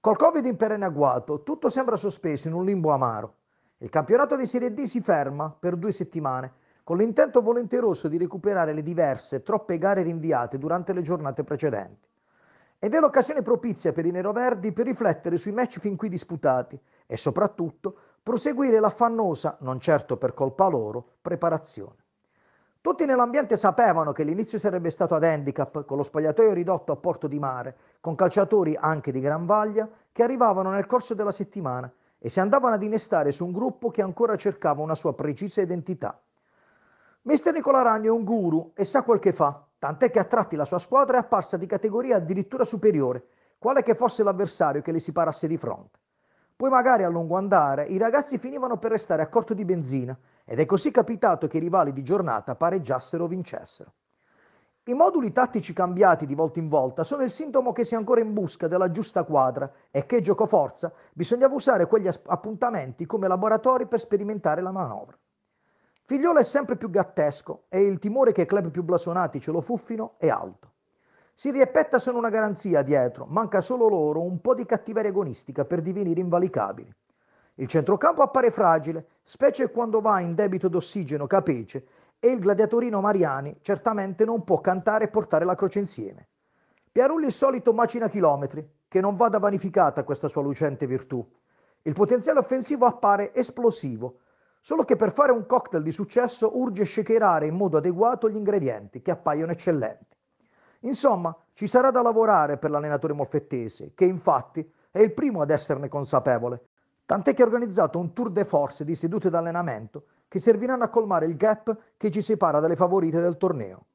Col Covid in perenne agguato, tutto sembra sospeso in un limbo amaro. Il campionato di Serie D si ferma per due settimane, con l'intento volenteroso di recuperare le diverse, troppe gare rinviate durante le giornate precedenti. Ed è l'occasione propizia per i neroverdi per riflettere sui match fin qui disputati e soprattutto proseguire l'affannosa, non certo per colpa loro, preparazione. Tutti nell'ambiente sapevano che l'inizio sarebbe stato ad handicap, con lo spogliatoio ridotto a porto di mare, con calciatori anche di gran vaglia che arrivavano nel corso della settimana e si andavano ad innestare su un gruppo che ancora cercava una sua precisa identità. Mister Nicola Ragno è un guru e sa quel che fa, tant'è che a tratti la sua squadra è apparsa di categoria addirittura superiore, quale che fosse l'avversario che le si parasse di fronte. Poi magari a lungo andare i ragazzi finivano per restare a corto di benzina ed è così capitato che i rivali di giornata pareggiassero o vincessero. I moduli tattici cambiati di volta in volta sono il sintomo che si è ancora in busca della giusta quadra e che, giocoforza, bisognava usare quegli appuntamenti come laboratori per sperimentare la manovra. Figliolo è sempre più gattesco e il timore che i club più blasonati ce lo fuffino è alto. Si riepetta sono una garanzia dietro, manca solo loro un po' di cattiveria agonistica per divenire invalicabili. Il centrocampo appare fragile, specie quando va in debito d'ossigeno Capece e il gladiatorino Mariani certamente non può cantare e portare la croce insieme. Piarulli il solito macina chilometri, che non vada vanificata questa sua lucente virtù. Il potenziale offensivo appare esplosivo, solo che per fare un cocktail di successo urge shakerare in modo adeguato gli ingredienti, che appaiono eccellenti. Insomma, ci sarà da lavorare per l'allenatore molfettese, che infatti è il primo ad esserne consapevole Tant'è che ha organizzato un tour de force di sedute d'allenamento che serviranno a colmare il gap che ci separa dalle favorite del torneo.